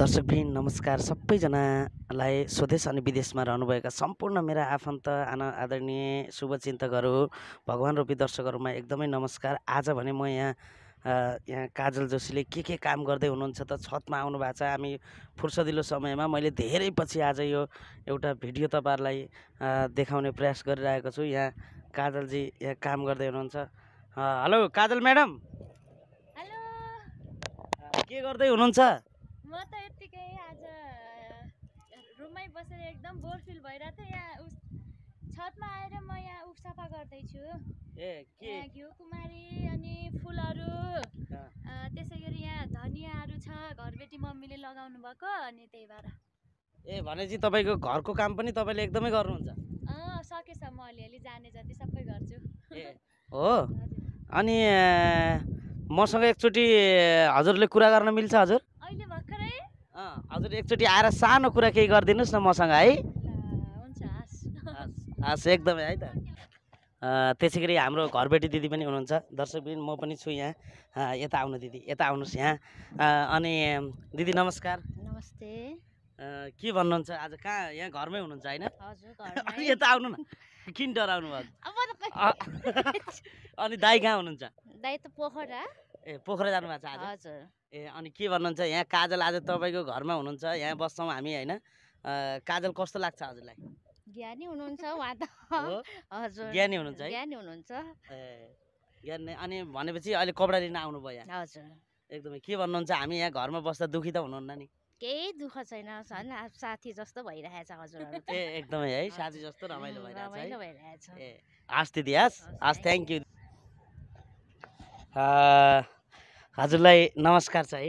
दर्शकबिन नमस्कार सबैजनालाई स्वदेश अनि विदेशमा रहनुभएका सम्पूर्ण मेरा आफन्त आना आदरणीय शुभचिन्तकहरू भगवान् रूपी दर्शकहरूमा एकदमै नमस्कार आज भने म यहाँ यहाँ काजल जोशीले के के काम गर्दै हुनुहुन्छ त छतमा आउनु भएको छ हामी फुर्सदिलो समयमा मैले धेरै पछि आज यो एउटा भिडियो तपाईँहरूलाई देखाउने प्रयास गरिरहेको छु यहाँ काजलजी यहाँ काम गर्दै हुनुहुन्छ हेलो काजल म्याडम के गर्दै हुनुहुन्छ म त यत्तिकै आज रुममै बसेर एकदम बोर फिल भइरहेको थियो यहाँ उस छतमा आएर म यहाँ उप सफा गर्दैछु घिउ कुमारी अनि फुलहरू त्यसै गरी यहाँ धनियाँहरू छ घरबेटी मम्मीले लगाउनु भएको अनि त्यही भएर ए भनेपछि तपाईँको घरको काम पनि तपाईँले एकदमै गर्नुहुन्छ सकेछ म अलिअलि जाने जति सबै गर्छु हो अनि मसँग एकचोटि हजुरले कुरा गर्न मिल्छ हजुर हजुर एकचोटि आएर सानो कुरा केही गरिदिनुहोस् न मसँग है हस् एकदमै है त त्यसै गरी हाम्रो घरबेटी दिदी पनि हुनुहुन्छ दर्शकबिन म पनि छु यहाँ यता आउनु दिदी यता आउनुहोस् यहाँ अनि दिदी नमस्कार नमस्ते के भन्नुहुन्छ आज कहाँ यहाँ घरमै हुनुहुन्छ होइन यता आउनु न किन डराउनु भयो अनि दाई कहाँ हुनुहुन्छ दाई त पोखरा ए पोखरा जानुभएको छ हजुर ए अनि के भन्नुहुन्छ यहाँ काजल आज तपाईँको घरमा हुनुहुन्छ यहाँ बस्छौँ हामी होइन काजल कस्तो लाग्छ हजुरलाई ज्ञानी हुनुहुन्छ उहाँ त हजुर ज्ञानी हुनुहुन्छ है ज्ञानी हुनुहुन्छ ए ज्ञानी अनि भनेपछि अहिले कपडा लिन आउनुभयो यहाँ हजुर एकदमै के भन्नुहुन्छ हामी यहाँ घरमा बस्दा दुखी त हुनुहुन्न नि केही दुःख छैन झन् साथी जस्तो भइरहेछ हजुर ए एकदमै है साथी जस्तो रमाइलो भइरहेछ ए हस् दिदी हस् हस् थ्याङ्क यू हजुरलाई नमस्कार छ है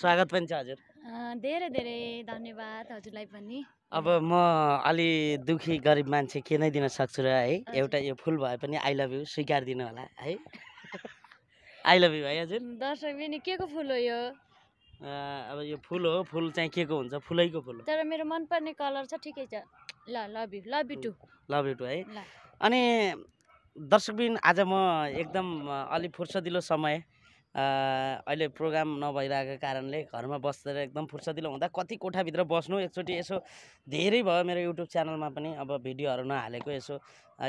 स्वागत पनि छ हजुर धेरै धेरै धन्यवाद हजुरलाई पनि अब म अलि दुखी गरिब मान्छे के नै दिन सक्छु र है एउटा यो फुल भए पनि आई लभ यु स्वीकार दिनु होला है आई लभ यु है हजुर दर्शक पनि के को फुल हो यो अब यो फुल हो फुल चाहिँ के को हुन्छ फुलैको फुल तर मेरो मनपर्ने कलर छ ठिकै छ ल love you love you too love you too है अनि दर्शकबिन आज म एकदम अलि फुर्सदिलो समय अहिले प्रोग्राम नभइरहेको कारणले घरमा बसेर एकदम फुर्सदिलो हुँदा कति कोठाभित्र बस्नु एकचोटि यसो धेरै भयो मेरो युट्युब च्यानलमा पनि अब भिडियोहरू नहालेको यसो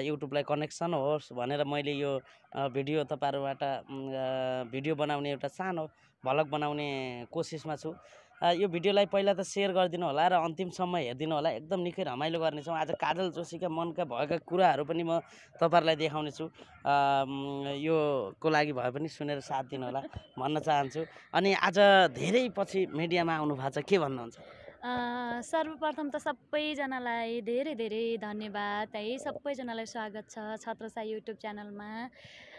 युट्युबलाई कनेक्सन होस् भनेर मैले यो भिडियो तपाईँहरूबाट भिडियो बनाउने एउटा सानो भलक बनाउने कोसिसमा छु यो भिडियोलाई पहिला त सेयर गरिदिनु होला र अन्तिमसम्म हेरिदिनु होला एकदम निकै रमाइलो गर्नेछौँ आज काजल जोशीका मनका भएका कुराहरू पनि म तपाईँहरूलाई देखाउनेछु योको लागि भए पनि सुनेर साथ दिनु होला भन्न चाहन्छु अनि आज धेरै पछि मिडियामा आउनु भएको छ के भन्नुहुन्छ सर्वप्रथम त सबैजनालाई धेरै धेरै धन्यवाद है सबैजनालाई स्वागत छ छत्रसा युट्युब च्यानलमा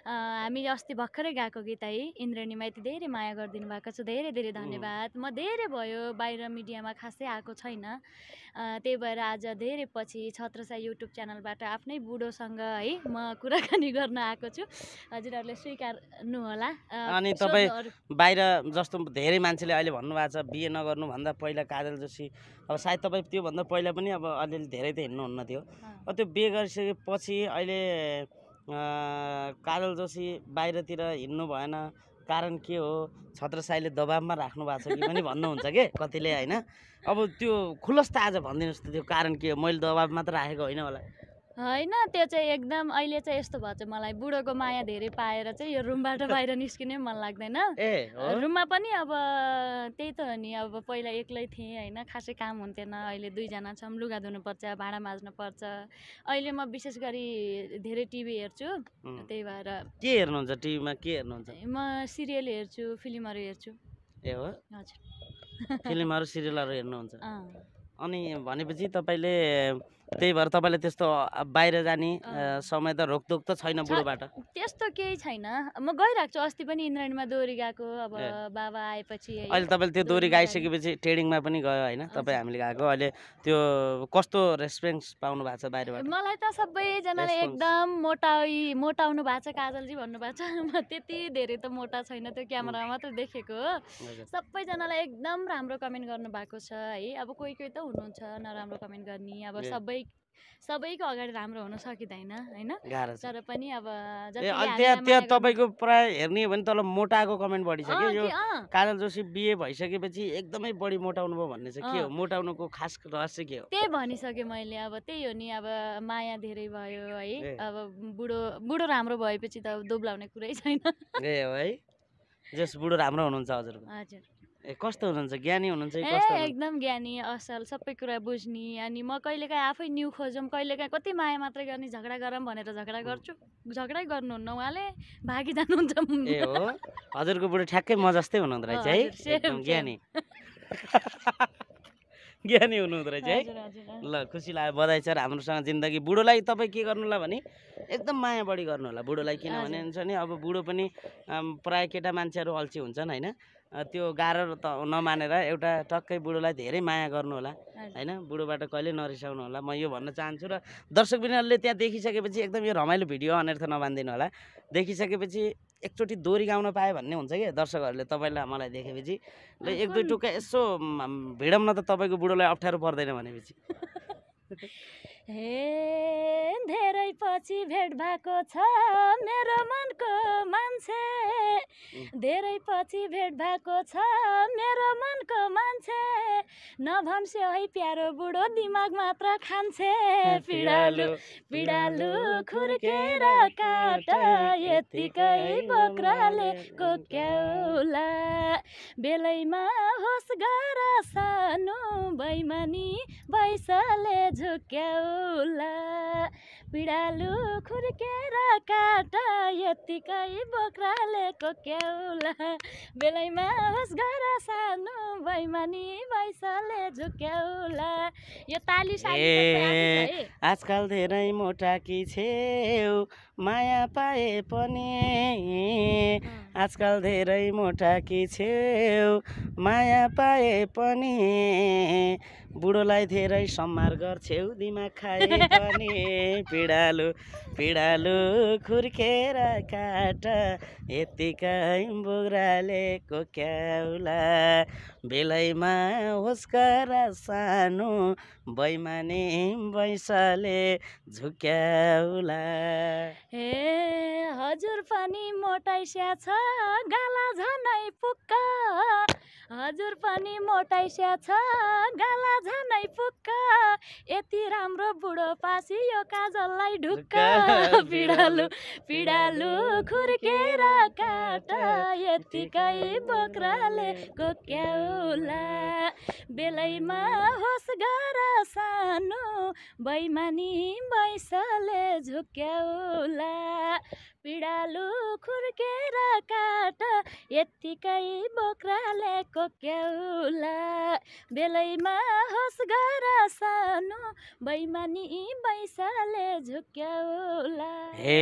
हामी अस्ति भर्खरै गएको है इन्द्रणीमा यति धेरै माया गरिदिनु भएको छ धेरै धेरै धन्यवाद म धेरै भयो बाहिर मिडियामा खासै आएको छैन त्यही भएर आज धेरै पछि छत्रसा युट्युब च्यानलबाट आफ्नै बुढोसँग है म कुराकानी गर्न आएको छु हजुरहरूले होला अनि तपाईँ बाहिर जस्तो धेरै मान्छेले अहिले भन्नुभएको छ बिहे नगर्नुभन्दा पहिला काजल जोशी अब सायद तपाईँ त्योभन्दा पहिला पनि अब अलिअलि धेरै त हिँड्नुहुन्न थियो त्यो बिहे गरिसकेपछि अहिले काजल जोशी बाहिरतिर हिँड्नु भएन कारण के हो छत्रसाईले दबाबमा राख्नु भएको छ कि पनि भन्नुहुन्छ कि कतिले होइन अब त्यो खुलस्त आज भनिदिनुहोस् त त्यो कारण के हो मैले दबाबमा त राखेको होइन होला होइन त्यो चाहिँ एकदम अहिले चाहिँ यस्तो भएको चाहिँ मलाई बुढोको माया धेरै पाएर चाहिँ यो रुमबाट बाहिर निस्किनै मन लाग्दैन रुममा पनि अब त्यही त हो नि अब पहिला एक्लै थिएँ होइन खासै काम हुन्थेन अहिले दुईजना छौँ लुगा धुनुपर्छ भाँडा माझ्नुपर्छ अहिले म विशेष गरी धेरै टिभी हेर्छु त्यही भएर के हेर्नुहुन्छ टिभीमा के हेर्नुहुन्छ म सिरियल हेर्छु फिल्महरू हेर्छु ए हो हजुर फिल्महरू सिरियलहरू हेर्नुहुन्छ अनि भनेपछि तपाईँले त्यही भएर तपाईँले त्यस्तो बाहिर जाने समय त रोकटोक त छैन बुढोबाट त्यस्तो केही छैन म गइरहेको छु अस्ति पनि इन्द्रायणमा दोरी गएको अब बाबा आएपछि अहिले तपाईँले त्यो दोरी गाइसकेपछि ट्रेडिङमा पनि गयो होइन तपाईँ हामीले गएको अहिले त्यो कस्तो रेस्पोन्स पाउनु भएको छ बाहिरबाट मलाई त सबैजनाले एकदम मोटाइ मोटाउनु भएको छ काजलजी भन्नुभएको छ म त्यति धेरै त मोटा छैन त्यो क्यामरामा मात्र देखेको हो सबैजनालाई एकदम राम्रो कमेन्ट गर्नु भएको छ है अब कोही कोही त हुनुहुन्छ नराम्रो कमेन्ट गर्ने अब सबै सबै सबैको अगाडि राम्रो हुन सकिँदैन होइन तर पनि अब त्यहाँ त्यहाँ तपाईँको प्राय हेर्ने हो भने तल मोटाको कमेन्ट बढी छ कि यो काजल जोशी बिए भइसकेपछि एकदमै बढी मोटाउनु भयो भन्ने चाहिँ के हो मोटाउनुको खास रहस्य के हो त्यही भनिसकेँ मैले अब त्यही हो नि अब माया धेरै भयो है अब बुढो बुढो राम्रो भएपछि त दोब्लाउने कुरै छैन ए है जस बुढो राम्रो हुनुहुन्छ हजुर हजुर ए कस्तो हुनुहुन्छ ज्ञानी हुनुहुन्छ एकदम ज्ञानी असल सबै कुरा बुझ्ने अनि म कहिलेकाहीँ आफै न्यु खोजौँ कहिलेकाहीँ कति माया मात्रै गर्ने झगडा गरौँ भनेर झगडा गर्छु झगडै गर्नुहुन्न उहाँले भागी जानुहुन्छ हजुरको बुढो ठ्याक्कै म जस्तै हुनुहुँदो रहेछ है एकदम ज्ञानी ज्ञानी हुनुहुँदो रहेछ है ल खुसी लाग्यो बधाई सर हाम्रोसँग जिन्दगी बुढोलाई तपाईँ के गर्नु होला भने एकदम माया बढी गर्नु होला बुढोलाई किनभने हुन्छ नि अब बुढो पनि प्रायः केटा मान्छेहरू अल्छी हुन्छन् होइन त्यो गाह्रो त नमानेर एउटा टक्कै बुढोलाई धेरै माया गर्नु होला होइन बुढोबाट कहिले नरिसाउनु होला म यो भन्न चाहन्छु र दर्शक त्यहाँ देखिसकेपछि एकदम यो रमाइलो भिडियो अनर्थ नबानिदिनु होला देखिसकेपछि एकचोटि दोहोरी गाउन पाएँ भन्ने हुन्छ कि दर्शकहरूले तपाईँलाई मलाई देखेपछि ल एक दुई टुक्का यसो भिडम न त तपाईँको बुढोलाई अप्ठ्यारो पर्दैन भनेपछि हे धेरै पछि भेट भएको छ मेरो मनको मान्छे धेरै पछि भेट भएको छ मेरो मनको मान्छे नभन्से है प्यारो बुढो दिमाग मात्र खान्छे पिडालु पिडालु खुर्केर काट यत्तिकै बोक्राले कोक्याउला बेलैमा होस् गर सानो बैमानी भैसाले झुक्याउ बिडालु खुर्केर काटा यत्तिकै बोक्राले कोक्याउला बेलैमा होस् घर सानो बैमानी भैँसले झुक्याउला यो ताली ए आजकल धेरै मोटा कि छेउ माया पाए पनि आजकल धेरै मोटा कि छेउ माया पाए पनि बुढोलाई धेरै सम्हार गर्छेउ दिमाग खाए पनि पिँडालु पिँडालु खुर्केर काट यत्तिकै बोग्राले कोक्याउला बेलैमा होस्कर सानो बैमाने बैसाले झुक्याउला ए हजुर पनि मोटाइस्या छ गाला झनै पुक्का हजुर पनि मोटाइस्या छ गाला झनै पुक्क यति राम्रो बुढो पासी यो काजललाई ढुक्क पिडालु पिडालु खुर्केर काट यतिकै बोक्राले कोक्याउला बेलैमा होस गर सानो बैमानी बैसले झुक्याउला पिडालु खुर्केर काट यत्तिकै बोक्राले कोक्याउला बेलैमा होस् गर सानो बैमानी बैसाले झुक्याउला हे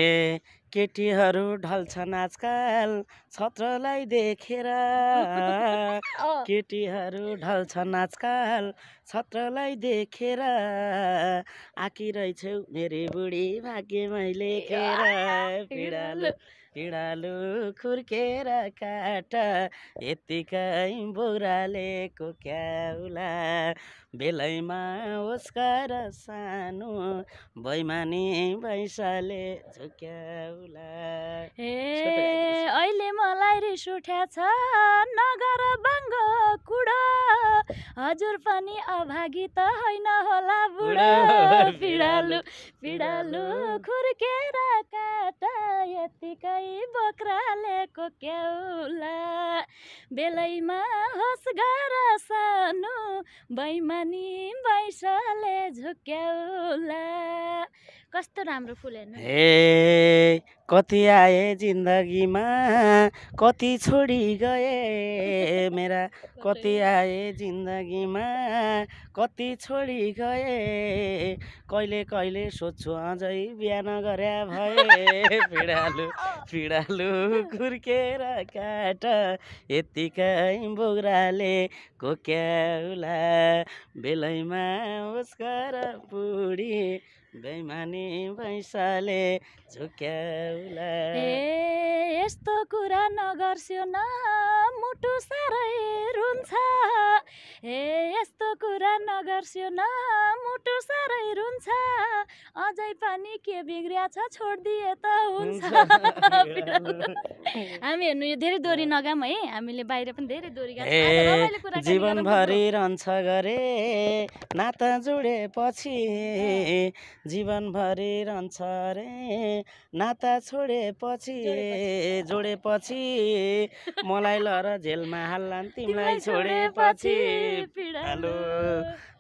केटीहरू ढल्छन् आजकल छत्रलाई देखेर केटीहरू ढल्छन् नाचकाल छत्रलाई देखेर आकिरहेछौ मेरो बुढी मैले खेर पिडालो पिडालु खुर्केर काट यत्तिकै बुढालेको क्याउला बेलैमा ओस्कार सानो बैमानी भैँसाले झुक्याउला ए अहिले मलाई रिस उठ्या छ नगर बाङ्गो कुडा हजुर पनि अभागी त होइन होला बुढो पिडालु पिडालु खुर्केर काट यत्तिकै बोक्रालेको क्याउला बेलैमा होस् गर सानो बैमानी बैसले झुक्याउला कस्तो राम्रो फुल हेर्नु ए कति आए जिन्दगीमा कति छोडी गए मेरा कति आए जिन्दगीमा कति छोडी गए कहिले कहिले सोध्छु अझै बिहान गरे भए पिँडालु पिँडालु कुर्केर काट यतिकै बोग्राले कोक्याउला बेलैमा उस्कर पुडी बेमानी भैँसाले झुक्याउला यस्तो कुरा नगर्स्यो न मुटु साह्रै रुन्छ ए यस्तो कुरा नगर्स्यो न मुटु साह्रै रुन्छ अझै पनि के बिग्रिया छ छोडिदिए त हुन्छ हामी हेर्नु यो धेरै दोरी नगाम है हामीले बाहिर पनि धेरै दोरी गाएको जीवनभरि रहन्छ गरे नाता जोडेपछि जीवनभरि रहन्छ रे नाता छोडेपछि जोडेपछि मलाई लर झेलमा हाल्लान् तिमीलाई छोडेपछि हेलो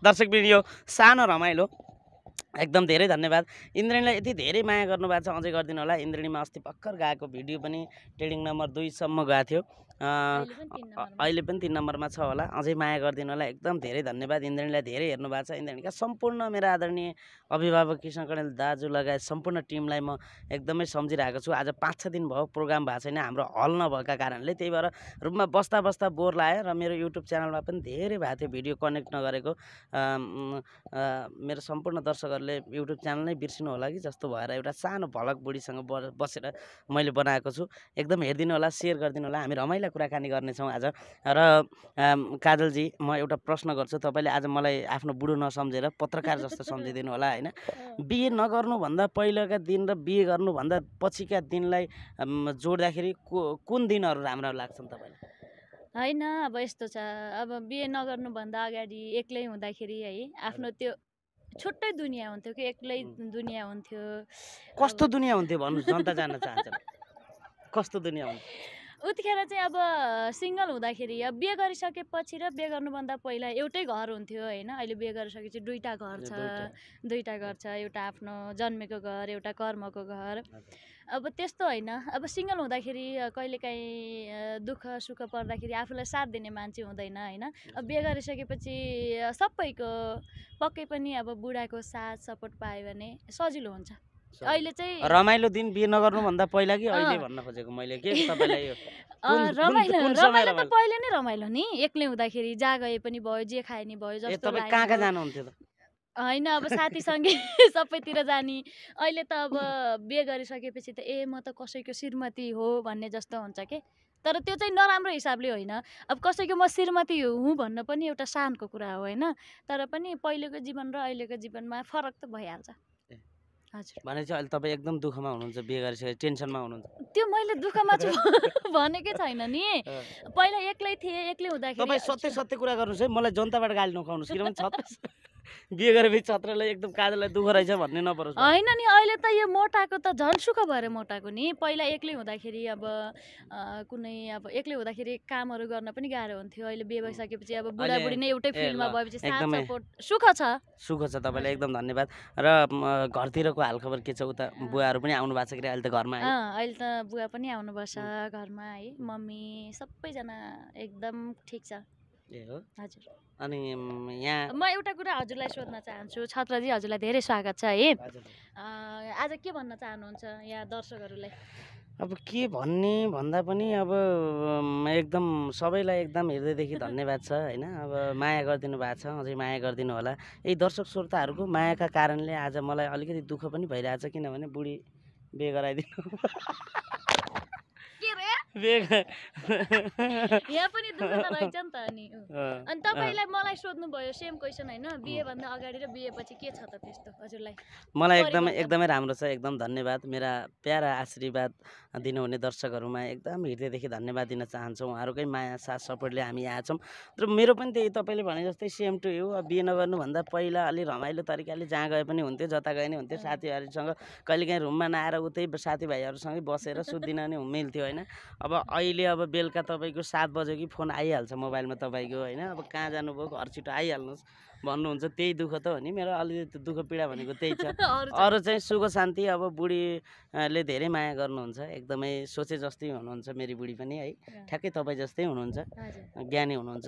दर्शक यो सानो रमाइलो एकदम धेरै धन्यवाद इन्द्रिणीलाई यति धेरै माया गर्नुभएको छ अझै गरिदिनु होला इन्द्रिणीमा अस्ति भर्खर गएको भिडियो पनि ट्रेडिङ नम्बर दुईसम्म गएको थियो अहिले पनि तिन नम्बरमा छ होला अझै माया गरिदिनु होला एकदम धेरै धन्यवाद इन्द्रणीलाई धेरै हेर्नु भएको छ इन्द्रणीका सम्पूर्ण मेरा आदरणीय अभिभावक कृष्ण कणेल दाजु लगायत सम्पूर्ण टिमलाई म एकदमै सम्झिरहेको छु आज पाँच छ दिन भयो प्रोग्राम भएको छैन हाम्रो हल नभएका कारणले त्यही भएर रुममा बस्दा बस्दा बोर लाग्यो र मेरो युट्युब च्यानलमा पनि धेरै भएको थियो भिडियो कनेक्ट नगरेको मेरो सम्पूर्ण दर्शकहरूले युट्युब च्यानल नै बिर्सिनु होला कि जस्तो भएर एउटा सानो भलक बुढीसँग बसेर मैले बनाएको छु एकदम हेरिदिनु होला सेयर गरिदिनु होला हामी रमाइलो तपाईँलाई कुराकानी गर्नेछौँ आज र काजलजी म एउटा प्रश्न गर्छु तपाईँले आज मलाई आफ्नो बुढो नसम्झेर पत्रकार जस्तो सम्झिदिनु होला होइन बिहे नगर्नुभन्दा पहिलाका दिन र बिहे गर्नुभन्दा पछिका दिनलाई जोड्दाखेरि कुन दिनहरू राम्रो लाग्छन् तपाईँलाई होइन अब यस्तो छ अब बिहे नगर्नुभन्दा अगाडि एक्लै हुँदाखेरि है आफ्नो त्यो छुट्टै दुनियाँ हुन्थ्यो कि एक्लै दुनियाँ हुन्थ्यो कस्तो दुनियाँ हुन्थ्यो भन्नु जनता जान्न चाहन्छ कस्तो दुनियाँ हुन्थ्यो उतिखेर चाहिँ अब सिङ्गल हुँदाखेरि अब बिहे गरिसकेपछि र बिहे गर्नुभन्दा पहिला एउटै घर हुन्थ्यो होइन अहिले बिहे गरिसकेपछि दुईवटा घर छ दुईवटा घर छ एउटा आफ्नो जन्मेको घर एउटा कर्मको घर अब त्यस्तो होइन अब सिङ्गल हुँदाखेरि कहिलेकाहीँ दुःख सुख पर्दाखेरि आफूलाई साथ दिने मान्छे हुँदैन होइन अब बिहे गरिसकेपछि सबैको पक्कै पनि अब बुढाको साथ सपोर्ट पायो भने सजिलो हुन्छ अहिले चाहिँ रमाइलो दिन बिहे भन्दा पहिला कि अहिले भन्न खोजेको मैले के तपाईँलाई रमाइलो रमाइलो त पहिले नै रमाइलो नि एक्लै हुँदाखेरि जा गए पनि भयो जे खाए नि भयो जस्तो तपाईँ कहाँ कहाँ जानुहुन्थ्यो त होइन अब साथीसँगै सबैतिर जाने अहिले त अब बिहे गरिसकेपछि त ए म त कसैको श्रीमती हो भन्ने जस्तो हुन्छ के तर त्यो चाहिँ नराम्रो हिसाबले होइन अब कसैको म श्रीमती हुँ भन्न पनि एउटा सानको कुरा हो होइन तर पनि पहिलेको जीवन र अहिलेको जीवनमा फरक त भइहाल्छ भने चाहिँ अहिले तपाईँ एकदम दुःखमा हुनुहुन्छ बिहे गरिसकेपछि टेन्सनमा हुनुहुन्छ त्यो मैले दुःखमा छु भनेकै छैन नि पहिला एक्लै थिएँ एक्लै हुँदाखेरि तपाईँ सत्य सत्य कुरा गर्नुहोस् है मलाई जनताबाट गाली नखुवाउनुहोस् किनभने बिहे एकदम काजललाई दुःख रहेछ भन्ने नपरोस् होइन नि अहिले त यो मोटाको त झन् सुख भएर मोटाको नि पहिला एक्लै हुँदाखेरि अब कुनै अब एक्लै हुँदाखेरि कामहरू गर्न पनि गाह्रो हुन्थ्यो अहिले बिहे भइसकेपछि अब बुढाबुढी नै एउटै फिल्डमा भएपछि सुख छ सुख छ तपाईँलाई एकदम धन्यवाद र घरतिरको हालखबर के छ उता बुवाहरू पनि आउनु भएको छ कि अहिले त घरमा अहिले त बुवा पनि आउनुपर्छ घरमा है मम्मी सबैजना एकदम ठिक छ ए अनि यहाँ म एउटा कुरा हजुरलाई सोध्न चाहन्छु छत्रजी हजुरलाई धेरै स्वागत छ है आज के भन्न चाहनुहुन्छ यहाँ दर्शकहरूलाई अब के भन्ने भन्दा पनि अब एकदम सबैलाई एकदम हृदयदेखि धन्यवाद छ होइन अब माया गरिदिनु भएको छ अझै माया गरिदिनु होला यही दर्शक श्रोताहरूको मायाका कारणले आज मलाई अलिकति दुःख पनि भइरहेछ किनभने बुढी बे गराइदिनु यहाँ पनि रहेछ त अनि अनि तपाईँलाई मलाई सोध्नुभयो सेम क्वेसन होइन अगाडि र बिहे के छ त त्यस्तो हजुरलाई मलाई एकदमै एकदमै राम्रो छ एकदम धन्यवाद मेरा प्यारा आशीर्वाद दिनुहुने दर्शकहरूमा एकदम हृदयदेखि धन्यवाद दिन चाहन्छौँ उहाँहरूकै माया साथ सपोर्टले हामी आएछौँ र मेरो पनि त्यही तपाईँले भने जस्तै सेम टु यु बिहे नगर्नुभन्दा पहिला अलि रमाइलो तरिकाले जहाँ गए पनि हुन्थ्यो जता गए नि हुन्थ्यो साथीभाइहरूसँग कहिलेकाहीँ रुममा नआएर उतै साथीभाइहरूसँगै बसेर सुत्दिन नै मिल्थ्यो होइन अब अहिले अब बेलुका तपाईँको सात बजे कि फोन आइहाल्छ मोबाइलमा तपाईँको होइन अब कहाँ जानुभयो घर छिटो आइहाल्नुहोस् भन्नुहुन्छ त्यही दुःख त हो नि मेरो अलिकति दुःख पीडा भनेको त्यही छ अरू चाहिँ सुख शान्ति अब बुढीले धेरै माया गर्नुहुन्छ एकदमै सोचे जस्तै हुनुहुन्छ मेरी बुढी पनि है ठ्याक्कै तपाईँ जस्तै हुनुहुन्छ ज्ञानी हुनुहुन्छ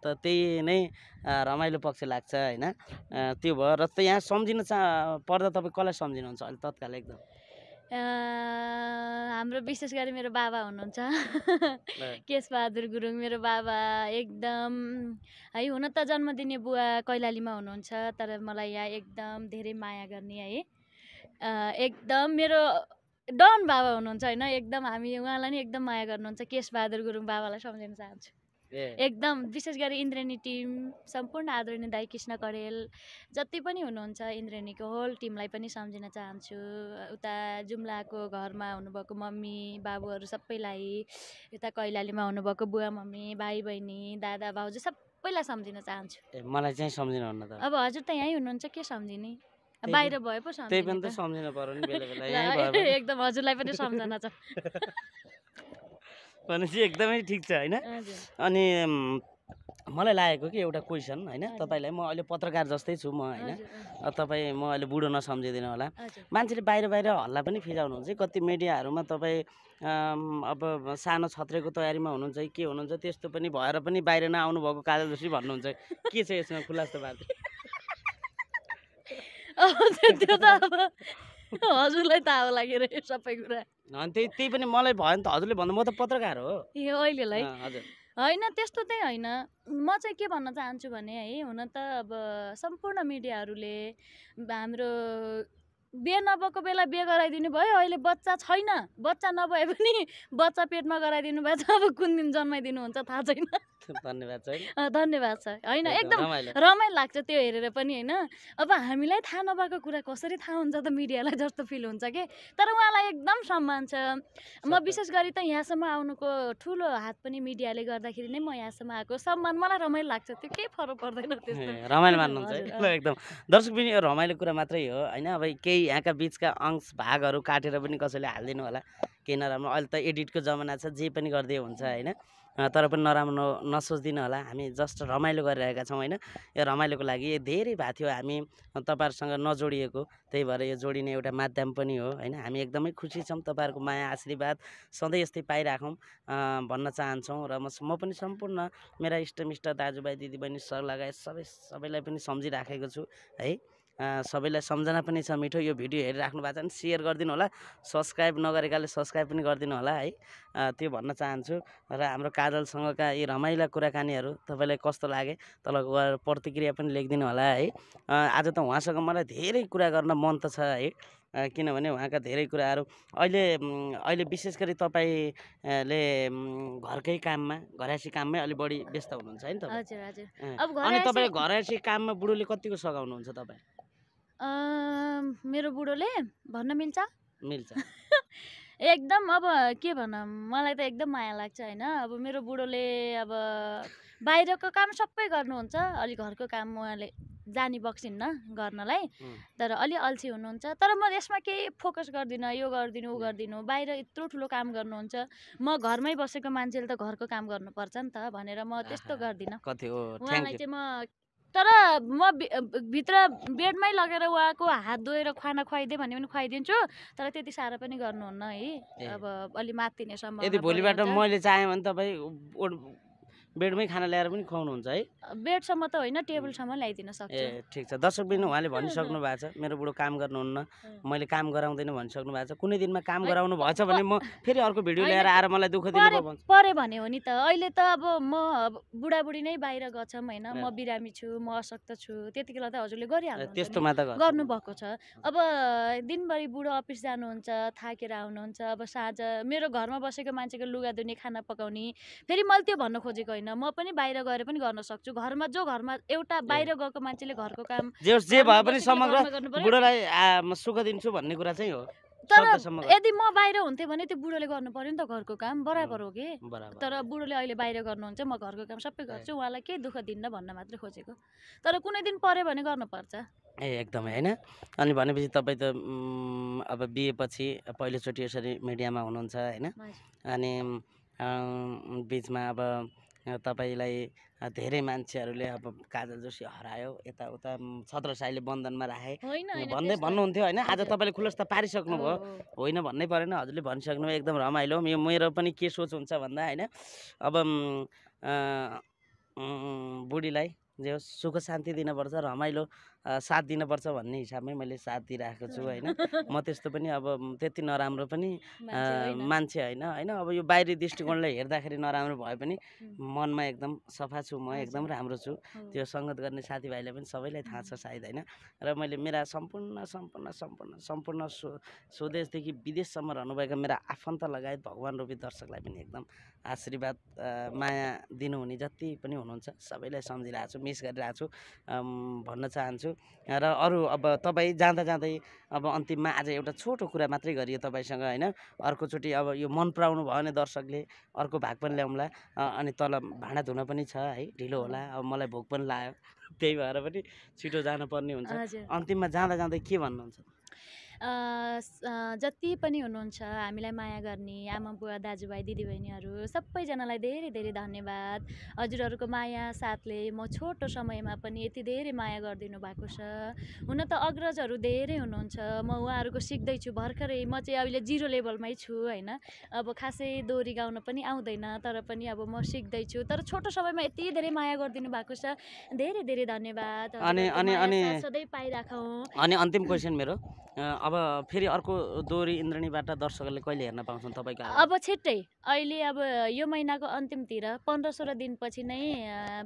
त त्यही नै रमाइलो पक्ष लाग्छ होइन त्यो भयो र त यहाँ सम्झिन चाह पर्दा तपाईँ कसलाई सम्झिनुहुन्छ अहिले तत्काल एकदम हाम्रो विशेष गरी मेरो बाबा हुनुहुन्छ केशबहादुर गुरुङ मेरो बाबा एकदम है हुन त जन्म दिने बुवा कैलालीमा हुनुहुन्छ तर मलाई यहाँ एकदम धेरै माया गर्ने है एकदम मेरो डन बाबा हुनुहुन्छ होइन एकदम हामी उहाँलाई नै एकदम माया गर्नुहुन्छ केशबहादुर गुरुङ बाबालाई सम्झिन चाहन्छु एकदम विशेष गरी इन्द्रेणी टिम सम्पूर्ण आदरणीय दाई कृष्ण करेल जति पनि हुनुहुन्छ इन्द्रेणीको होल टिमलाई पनि सम्झिन चाहन्छु उता जुम्लाको घरमा हुनुभएको मम्मी बाबुहरू सबैलाई यता कैलालीमा हुनुभएको बुवा मम्मी भाइ बहिनी दादा भाउजू सबैलाई सम्झिन चाहन्छु मलाई चाहिँ त अब हजुर त यहीँ हुनुहुन्छ के सम्झिने बाहिर भए पो सम्झिनु एकदम हजुरलाई पनि सम्झना छ भनेपछि एकदमै ठिक छ होइन अनि मलाई लागेको कि एउटा क्वेसन होइन तपाईँलाई म अहिले पत्रकार जस्तै छु म होइन तपाईँ म अहिले बुढो नसम्झिदिनु होला मान्छेले बाहिर बाहिर हल्ला पनि फिजाउनुहुन्छ कति मिडियाहरूमा तपाईँ अब सानो छत्रेको तयारीमा हुनुहुन्छ के हुनुहुन्छ त्यस्तो पनि भएर पनि बाहिर नआउनु भएको काजल जोशी भन्नुहुन्छ के छ यसमा खुलासा भएको हजुरलाई थाहा होला के सबै कुरा अनि त्यही त्यही पनि मलाई भयो नि त हजुरले भन्नु म त पत्रकार हो ए अहिलेलाई होइन त्यस्तो चाहिँ होइन म चाहिँ के भन्न चाहन्छु भने है हुन त अब सम्पूर्ण मिडियाहरूले हाम्रो बिहे नभएको बेला बिहे गराइदिनु भयो अहिले बच्चा छैन बच्चा नभए पनि बच्चा पेटमा गराइदिनु भएछ अब कुन दिन जन्माइदिनु हुन्छ थाहा छैन धन्यवाद छ धन्यवाद छ होइन एकदम रमाइलो लाग्छ त्यो हेरेर पनि होइन अब हामीलाई थाहा नभएको कुरा कसरी थाहा हुन्छ त मिडियालाई जस्तो फिल हुन्छ कि तर उहाँलाई एकदम सम्मान छ म विशेष गरी त यहाँसम्म आउनुको ठुलो हात पनि मिडियाले गर्दाखेरि नै म यहाँसम्म आएको सम्मान मलाई रमाइलो लाग्छ त्यो केही फरक पर्दैन त्यस्तो रमाइलो मान्नुहुन्छ एकदम दर्शक पनि रमाइलो कुरा मात्रै हो होइन अब केही यहाँका बिचका अंश भागहरू काटेर पनि कसैले हालिदिनु होला केही नराम्रो अहिले त एडिटको जमाना छ जे पनि गरिदियो हुन्छ होइन तर पनि नराम्रो नसोचिदिनु होला हामी जस्ट रमाइलो गरिरहेका छौँ होइन यो रमाइलोको लागि धेरै भएको थियो हामी तपाईँहरूसँग नजोडिएको त्यही भएर यो जोडिने एउटा माध्यम पनि हो होइन हामी एकदमै खुसी छौँ तपाईँहरूको माया आशीर्वाद सधैँ यस्तै पाइराखौँ भन्न चाहन्छौँ र म पनि सम्पूर्ण मेरा इष्टमिष्ट दाजुभाइ दिदीबहिनी सर लगायत सबै सबैलाई पनि सम्झिराखेको छु है सबैलाई सम्झना पनि छ मिठो यो भिडियो हेरिराख्नु भएको छ भने सेयर गरिदिनु होला सब्सक्राइब नगरेकाले सब्सक्राइब पनि गरिदिनु होला है त्यो भन्न चाहन्छु र हाम्रो काजलसँगका यी रमाइला कुराकानीहरू तपाईँलाई कस्तो लागे तल गएर प्रतिक्रिया पनि लेखिदिनु होला है आज त उहाँसँग मलाई धेरै कुरा गर्न मन त छ है किनभने उहाँका धेरै कुराहरू अहिले अहिले विशेष गरी तपाईँले घरकै काममा घरासी काममै अलिक बढी व्यस्त हुनुहुन्छ है नि तपाईँ अनि तपाईँ घरासी काममा बुढोले कतिको सघाउनुहुन्छ तपाईँ मेरो बुढोले भन्न मिल्छ मिल्छ एकदम अब के भन मलाई त एकदम माया लाग्छ होइन अब मेरो बुढोले अब बाहिरको काम सबै गर्नुहुन्छ अलिक घरको काम उहाँले जानी बक्सिन्न गर्नलाई तर अलि अल्छी हुनुहुन्छ तर म यसमा केही फोकस गर्दिनँ यो गरिदिनु ऊ गरिदिनु बाहिर यत्रो ठुलो काम गर्नुहुन्छ म घरमै बसेको मान्छेले त घरको काम गर्नुपर्छ नि त भनेर म त्यस्तो गर्दिनँ उहाँलाई चाहिँ म तर म भित्र बेडमै लगेर उहाँको हात धोएर खाना खुवाइदिएँ भने पनि खुवाइदिन्छु तर त्यति साह्रो पनि गर्नुहुन्न है अब अलि माथिने सम्म यदि भोलिबाट मैले चाहेँ भने तपाईँ बेडमै खाना ल्याएर पनि खुवाउनुहुन्छ है बेडसम्म त होइन टेबलसम्म ल्याइदिन सक्छ ए ठिक छ दर्शक बिन उहाँले भनिसक्नु भएको छ मेरो बुढो काम गर्नुहुन्न मैले काम गराउँदैन भनिसक्नु भएको छ कुनै दिनमा काम गराउनु भएछ भने म फेरि अर्को भिडियो ल्याएर आएर मलाई दुःख दिनु परे भने हो नि त अहिले त अब म बुढाबुढी नै बाहिर गछौँ होइन म बिरामी छु म अशक्त छु त्यति बेला त हजुरले गरिहाल्नु त्यस्तोमा त गर्नुभएको छ अब दिनभरि बुढो अफिस जानुहुन्छ थाकेर आउनुहुन्छ अब साँझ मेरो घरमा बसेको मान्छेको लुगा धुने खाना पकाउने फेरि मैले त्यो भन्न खोजेको होइन म पनि बाहिर गएर पनि गर्न सक्छु घरमा जो घरमा एउटा बाहिर गएको मान्छेले घरको काम जे भए पनि समग्र बुढोलाई सुख दिन्छु भन्ने कुरा चाहिँ हो तर यदि म बाहिर हुन्थेँ भने त्यो बुढोले गर्नु पर्यो नि त घरको काम बराबर हो कि तर बुढोले अहिले बाहिर गर्नुहुन्छ म घरको काम सबै गर्छु उहाँलाई केही दुःख दिन्न भन्न मात्रै खोजेको तर कुनै दिन पऱ्यो भने गर्नुपर्छ ए एकदमै होइन अनि भनेपछि तपाईँ त अब बिहेपछि पहिलोचोटि यसरी मिडियामा हुनुहुन्छ होइन अनि बिचमा अब तपाईँलाई धेरै मान्छेहरूले अब काजल जोशी हरायो यताउता छत्रसाईले बन्धनमा राखे भन्दै भन्नुहुन्थ्यो होइन आज तपाईँले खुलस्त पारिसक्नुभयो होइन भन्नै परेन हजुरले भनिसक्नुभयो एकदम रमाइलो यो मेरो पनि के सोच हुन्छ भन्दा होइन अब बुढीलाई जे होस् सुख शान्ति दिनुपर्छ रमाइलो साथ दिनुपर्छ भन्ने हिसाबमै मैले साथ दिइरहेको छु होइन म त्यस्तो पनि अब त्यति नराम्रो पनि मान्छे होइन होइन अब यो बाहिरी दृष्टिकोणले हेर्दाखेरि नराम्रो भए पनि मनमा एकदम सफा छु म एकदम राम्रो छु त्यो सङ्गत गर्ने साथीभाइले पनि सबैलाई थाहा छ सायद होइन र मैले मेरा सम्पूर्ण सम्पूर्ण सम्पूर्ण सम्पूर्ण स्व स्वदेशदेखि विदेशसम्म रहनुभएका मेरा आफन्त लगायत भगवान रूपी दर्शकलाई पनि एकदम आशीर्वाद माया दिनुहुने जति पनि हुनुहुन्छ सबैलाई सम्झिरहेको छु मिस गरिरहेको छु भन्न चाहन्छु र अरू अब तपाईँ जाँदा जाँदै अब अन्तिममा आज एउटा छोटो कुरा मात्रै गरियो तपाईँसँग होइन अर्कोचोटि अब यो मन पराउनु भयो भने दर्शकले अर्को भाग पनि ल्याउँला अनि तल भाँडा धुन पनि छ है ढिलो होला अब मलाई भोक पनि लाग्यो त्यही भएर पनि छिटो जानुपर्ने हुन्छ अन्तिममा जाँदा जाँदै के भन्नुहुन्छ जति पनि हुनुहुन्छ हामीलाई माया गर्ने आमा बुवा दाजुभाइ दिदीबहिनीहरू सबैजनालाई धेरै धेरै धन्यवाद हजुरहरूको माया साथले म छोटो समयमा पनि यति धेरै माया गरिदिनु भएको छ हुन त अग्रजहरू धेरै हुनुहुन्छ म उहाँहरूको सिक्दैछु भर्खरै म चाहिँ अहिले जिरो लेभलमै छु होइन अब खासै दोहोरी गाउन पनि आउँदैन तर पनि अब म सिक्दैछु तर छोटो समयमा यति धेरै माया गरिदिनु भएको छ धेरै धेरै धन्यवाद अनि अनि अनि सधैँ पाइराखौँ अनि अन्तिम क्वेसन मेरो अब अब फेरि अर्को दोहोरी इन्द्रणीबाट दर्शकहरूले कहिले हेर्न पाउँछन् तपाईँको अब छिट्टै अहिले अब यो महिनाको अन्तिमतिर पन्ध्र सोह्र दिनपछि नै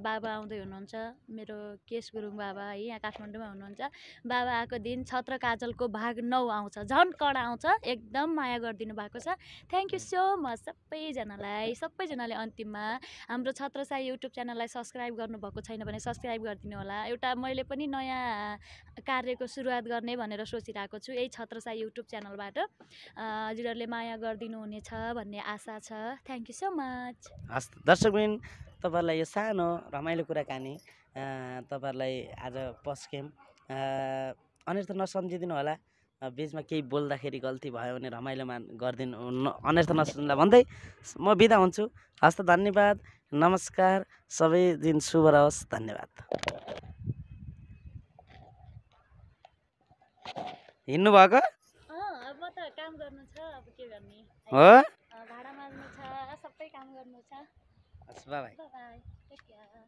बाबा आउँदै हुनुहुन्छ मेरो केश गुरुङ बाबा है यहाँ काठमाडौँमा हुनुहुन्छ बाबा आएको दिन छत्र काजलको भाग नौ आउँछ झन् कडा आउँछ एकदम माया गरिदिनु भएको छ थ्याङ्क यू सो मच सबैजनालाई सबैजनाले अन्तिममा हाम्रो छत्रसाई युट्युब च्यानललाई सब्सक्राइब गर्नुभएको छैन भने सब्सक्राइब गरिदिनु होला एउटा मैले पनि नयाँ कार्यको सुरुवात गर्ने भनेर सोचिरहेको छु यही छत्रसा युट्युब च्यानलबाट हजुरहरूले माया गरिदिनु हुनेछ भन्ने आशा छ थ्याङ्क यू सो मच हस् दर्शकबिन तपाईँहरूलाई यो सानो रमाइलो कुराकानी तपाईँहरूलाई आज पस्केम अनिर्थ नसम्झिदिनु होला बिचमा केही बोल्दाखेरि गल्ती भयो भने रमाइलो मान गरिदिनु अनिर्थ नसुन्ला भन्दै म बिदा हुन्छु हस्त धन्यवाद नमस्कार सबै दिन शुभ रहोस् धन्यवाद हिँड्नु भएको हो